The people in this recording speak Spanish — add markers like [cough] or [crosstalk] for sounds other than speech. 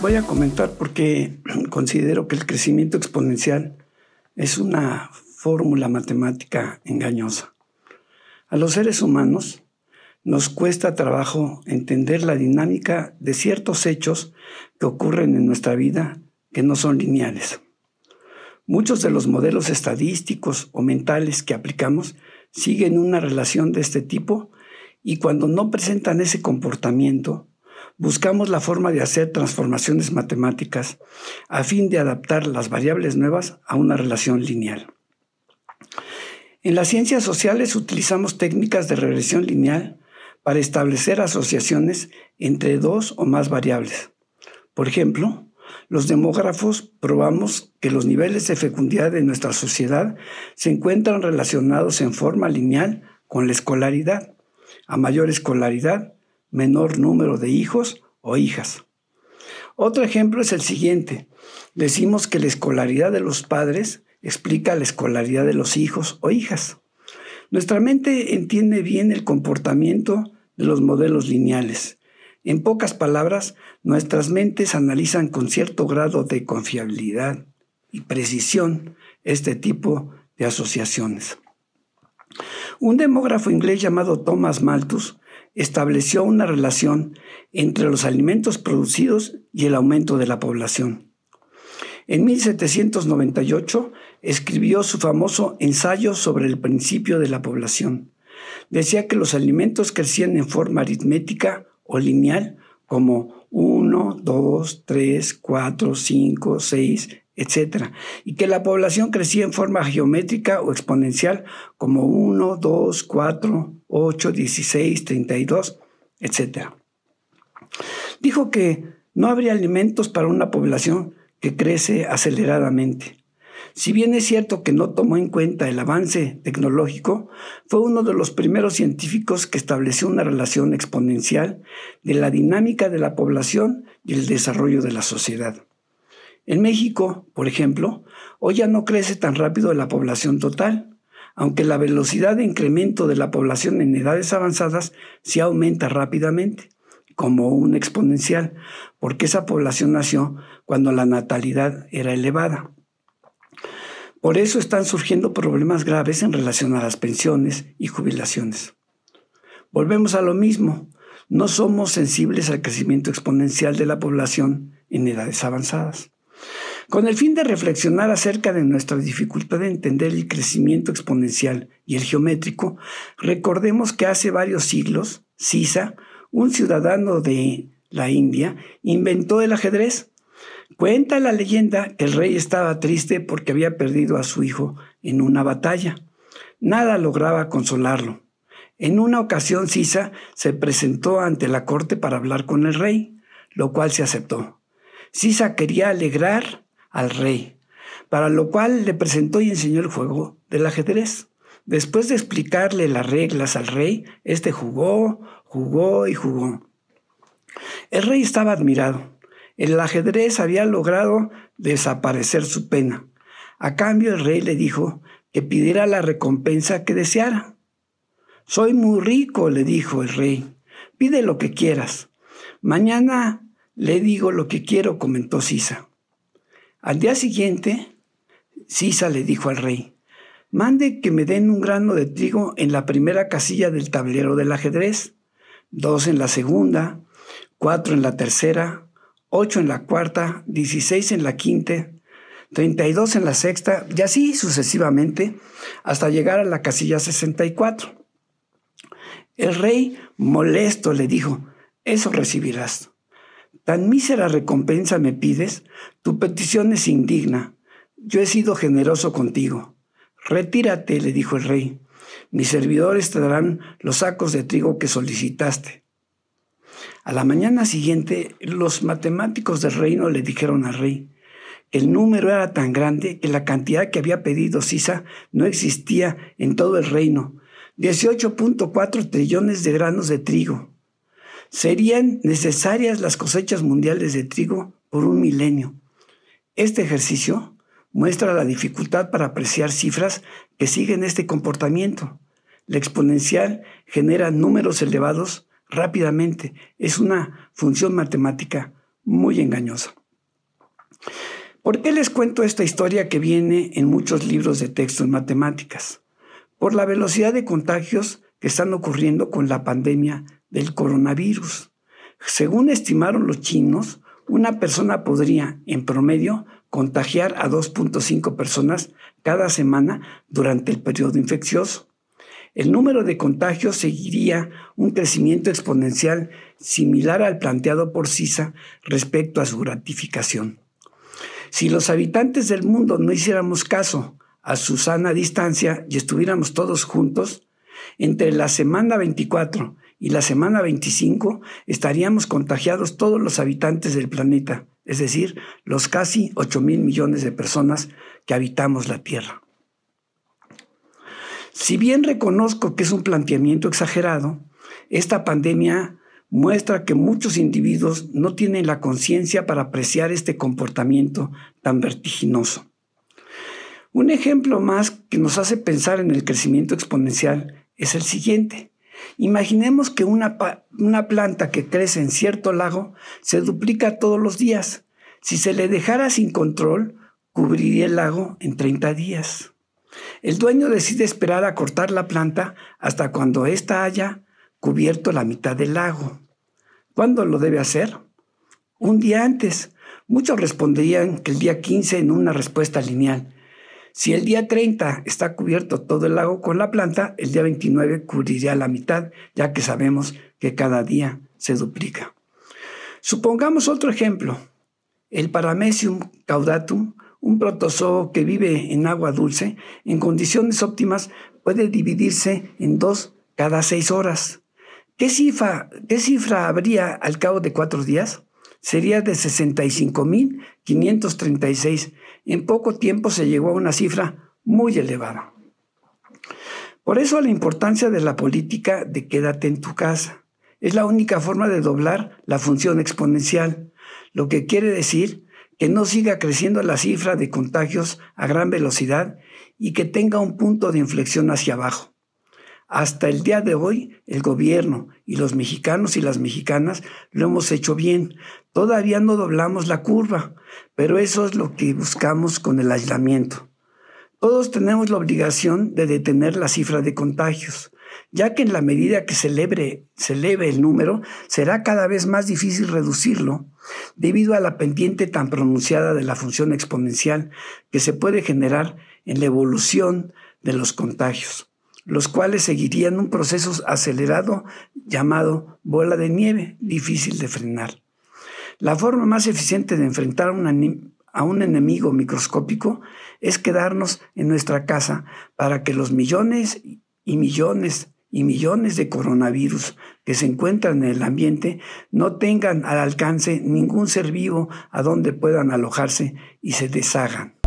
voy a comentar porque [clears throat] considero que el crecimiento exponencial es una fórmula matemática engañosa. A los seres humanos nos cuesta trabajo entender la dinámica de ciertos hechos que ocurren en nuestra vida que no son lineales. Muchos de los modelos estadísticos o mentales que aplicamos siguen una relación de este tipo y cuando no presentan ese comportamiento, buscamos la forma de hacer transformaciones matemáticas a fin de adaptar las variables nuevas a una relación lineal. En las ciencias sociales utilizamos técnicas de regresión lineal para establecer asociaciones entre dos o más variables. Por ejemplo, los demógrafos probamos que los niveles de fecundidad de nuestra sociedad se encuentran relacionados en forma lineal con la escolaridad. A mayor escolaridad, menor número de hijos o hijas. Otro ejemplo es el siguiente. Decimos que la escolaridad de los padres explica la escolaridad de los hijos o hijas. Nuestra mente entiende bien el comportamiento de los modelos lineales. En pocas palabras, nuestras mentes analizan con cierto grado de confiabilidad y precisión este tipo de asociaciones. Un demógrafo inglés llamado Thomas Malthus estableció una relación entre los alimentos producidos y el aumento de la población. En 1798 escribió su famoso ensayo sobre el principio de la población. Decía que los alimentos crecían en forma aritmética o lineal como 1, 2, 3, 4, 5, 6, etc. Y que la población crecía en forma geométrica o exponencial como 1, 2, 4, 8, 16, 32, etc. Dijo que no habría alimentos para una población que crece aceleradamente. Si bien es cierto que no tomó en cuenta el avance tecnológico, fue uno de los primeros científicos que estableció una relación exponencial de la dinámica de la población y el desarrollo de la sociedad. En México, por ejemplo, hoy ya no crece tan rápido la población total, aunque la velocidad de incremento de la población en edades avanzadas sí aumenta rápidamente, como un exponencial, porque esa población nació cuando la natalidad era elevada. Por eso están surgiendo problemas graves en relación a las pensiones y jubilaciones. Volvemos a lo mismo, no somos sensibles al crecimiento exponencial de la población en edades avanzadas con el fin de reflexionar acerca de nuestra dificultad de entender el crecimiento exponencial y el geométrico, recordemos que hace varios siglos, Sisa, un ciudadano de la India, inventó el ajedrez. Cuenta la leyenda que el rey estaba triste porque había perdido a su hijo en una batalla. Nada lograba consolarlo. En una ocasión Sisa se presentó ante la corte para hablar con el rey, lo cual se aceptó. Sisa quería alegrar al rey, para lo cual le presentó y enseñó el juego del ajedrez. Después de explicarle las reglas al rey, este jugó, jugó y jugó. El rey estaba admirado. El ajedrez había logrado desaparecer su pena. A cambio el rey le dijo que pidiera la recompensa que deseara. Soy muy rico, le dijo el rey. Pide lo que quieras. Mañana le digo lo que quiero, comentó Sisa. Al día siguiente, Sisa le dijo al rey, mande que me den un grano de trigo en la primera casilla del tablero del ajedrez, dos en la segunda, cuatro en la tercera, ocho en la cuarta, dieciséis en la quinta, treinta y dos en la sexta y así sucesivamente hasta llegar a la casilla sesenta y cuatro. El rey molesto le dijo, eso recibirás. Tan mísera recompensa me pides, tu petición es indigna. Yo he sido generoso contigo. Retírate, le dijo el rey. Mis servidores te darán los sacos de trigo que solicitaste. A la mañana siguiente, los matemáticos del reino le dijeron al rey, el número era tan grande que la cantidad que había pedido Sisa no existía en todo el reino. 18.4 trillones de granos de trigo serían necesarias las cosechas mundiales de trigo por un milenio. Este ejercicio muestra la dificultad para apreciar cifras que siguen este comportamiento. La exponencial genera números elevados rápidamente. Es una función matemática muy engañosa. ¿Por qué les cuento esta historia que viene en muchos libros de textos en matemáticas? Por la velocidad de contagios que están ocurriendo con la pandemia del coronavirus. Según estimaron los chinos, una persona podría, en promedio, contagiar a 2.5 personas cada semana durante el periodo infeccioso. El número de contagios seguiría un crecimiento exponencial similar al planteado por CISA respecto a su gratificación. Si los habitantes del mundo no hiciéramos caso a su sana distancia y estuviéramos todos juntos, entre la semana 24 y la semana 25 estaríamos contagiados todos los habitantes del planeta, es decir, los casi 8 mil millones de personas que habitamos la Tierra. Si bien reconozco que es un planteamiento exagerado, esta pandemia muestra que muchos individuos no tienen la conciencia para apreciar este comportamiento tan vertiginoso. Un ejemplo más que nos hace pensar en el crecimiento exponencial es el siguiente. Imaginemos que una, planta que crece en cierto lago se duplica todos los días. Si se le dejara sin control, cubriría el lago en 30 días. El dueño decide esperar a cortar la planta hasta cuando ésta haya cubierto la mitad del lago. ¿Cuándo lo debe hacer? Un día antes. Muchos responderían que el día 15 en una respuesta lineal, si el día 30 está cubierto todo el lago con la planta, el día 29 cubriría la mitad, ya que sabemos que cada día se duplica. Supongamos otro ejemplo, el Paramecium caudatum, un protozoo que vive en agua dulce, en condiciones óptimas puede dividirse en dos cada seis horas. ¿Qué cifra, habría al cabo de cuatro días? Sería de 65.536 en poco tiempo se llegó a una cifra muy elevada. Por eso la importancia de la política de quédate en tu casa. Es la única forma de doblar la función exponencial, lo que quiere decir que no siga creciendo la cifra de contagios a gran velocidad y que tenga un punto de inflexión hacia abajo. Hasta el día de hoy, el gobierno y los mexicanos y las mexicanas lo hemos hecho bien. Todavía no doblamos la curva, pero eso es lo que buscamos con el aislamiento. Todos tenemos la obligación de detener la cifra de contagios, ya que en la medida que se eleve, el número, será cada vez más difícil reducirlo debido a la pendiente tan pronunciada de la función exponencial que se puede generar en la evolución de los contagios los cuales seguirían un proceso acelerado llamado bola de nieve, difícil de frenar. La forma más eficiente de enfrentar a, un enemigo microscópico es quedarnos en nuestra casa para que los millones y millones y millones de coronavirus que se encuentran en el ambiente no tengan al alcance ningún ser vivo a donde puedan alojarse y se deshagan.